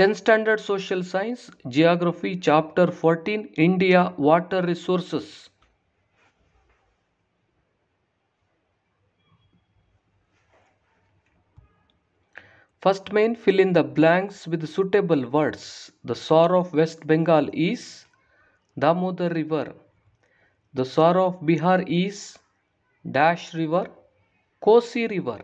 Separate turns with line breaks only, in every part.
10 Standard Social Science, Geography, Chapter 14, India, Water Resources. First main, fill in the blanks with suitable words. The Sor of West Bengal is Damodar River. The Sor of Bihar is Dash River, Kosi River.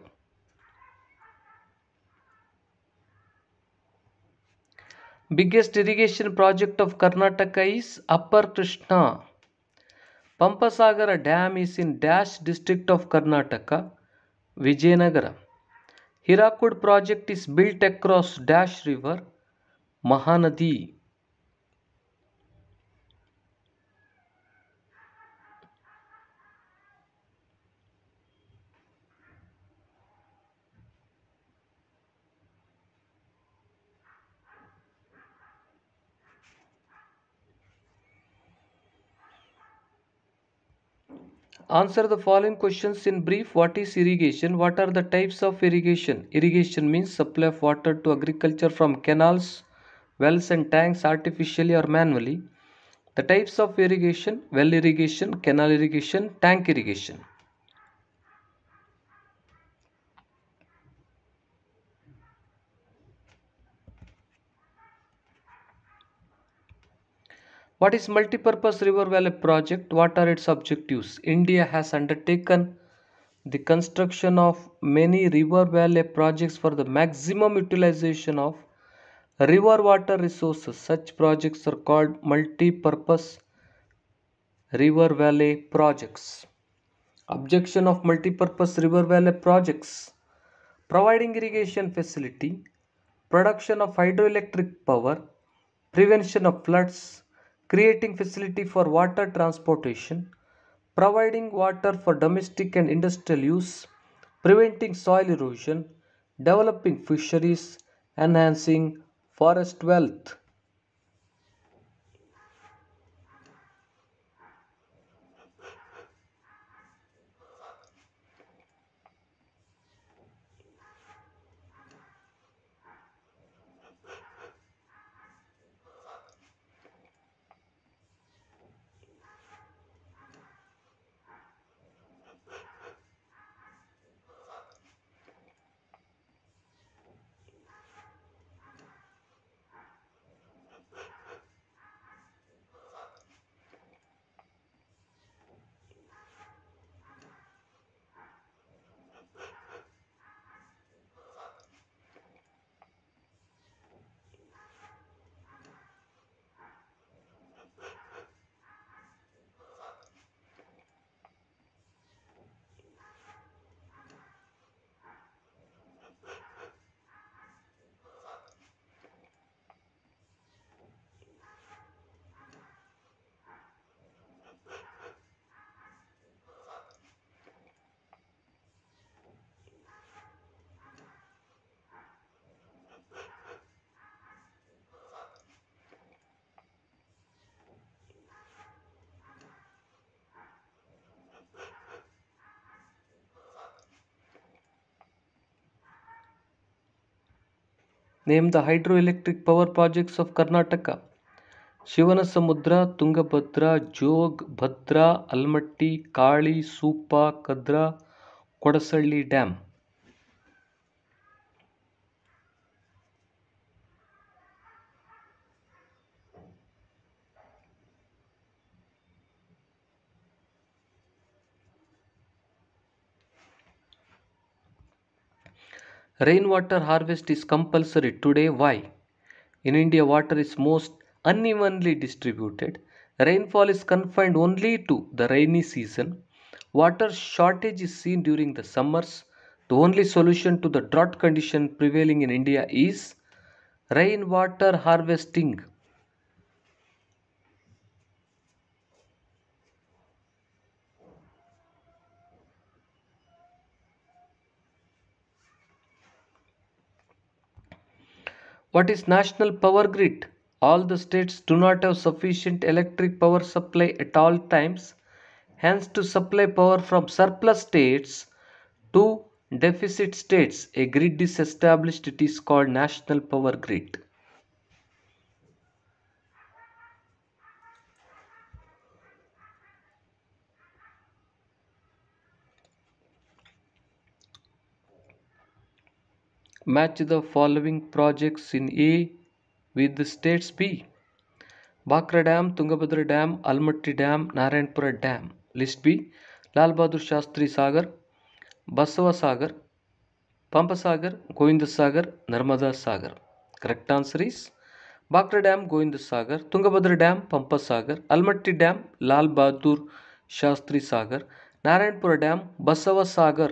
Biggest irrigation project of Karnataka is Upper Krishna. Pampasagar Dam is in Dash district of Karnataka, Vijayanagara. Hirakud project is built across Dash river, Mahanadi. Answer the following questions in brief. What is irrigation? What are the types of irrigation? Irrigation means supply of water to agriculture from canals, wells and tanks artificially or manually. The types of irrigation, well irrigation, canal irrigation, tank irrigation. What is multipurpose river valley project? What are its objectives? India has undertaken the construction of many river valley projects for the maximum utilization of river water resources. Such projects are called multipurpose river valley projects. Objection of multipurpose river valley projects. Providing irrigation facility, production of hydroelectric power, prevention of floods, creating facility for water transportation, providing water for domestic and industrial use, preventing soil erosion, developing fisheries, enhancing forest wealth. Name the hydro electric power projects of Karnataka Shivanasamudra Tungabhadra Jog Bhadra Almatti Kali Supa Kadra Kodasalli dam Rainwater harvest is compulsory today. Why? In India, water is most unevenly distributed. Rainfall is confined only to the rainy season. Water shortage is seen during the summers. The only solution to the drought condition prevailing in India is rainwater harvesting. What is national power grid? All the states do not have sufficient electric power supply at all times. Hence, to supply power from surplus states to deficit states, a grid is established. It is called national power grid. Match the following projects in A with the states B. Bhakra Dam, Tungabhadra Dam, Almaty Dam, Narayanpura Dam. List B. Lal Bahadur Shastri Sagar, Basava Sagar, Pampa Sagar, Govinda Sagar, Narmada Sagar. Correct answer is Bhakra Dam, Govinda Sagar, Tungabhadra Dam, Pampa Sagar, Almaty Dam, Lal Bahadur Shastri Sagar, Narayanpura Dam, Basava Sagar.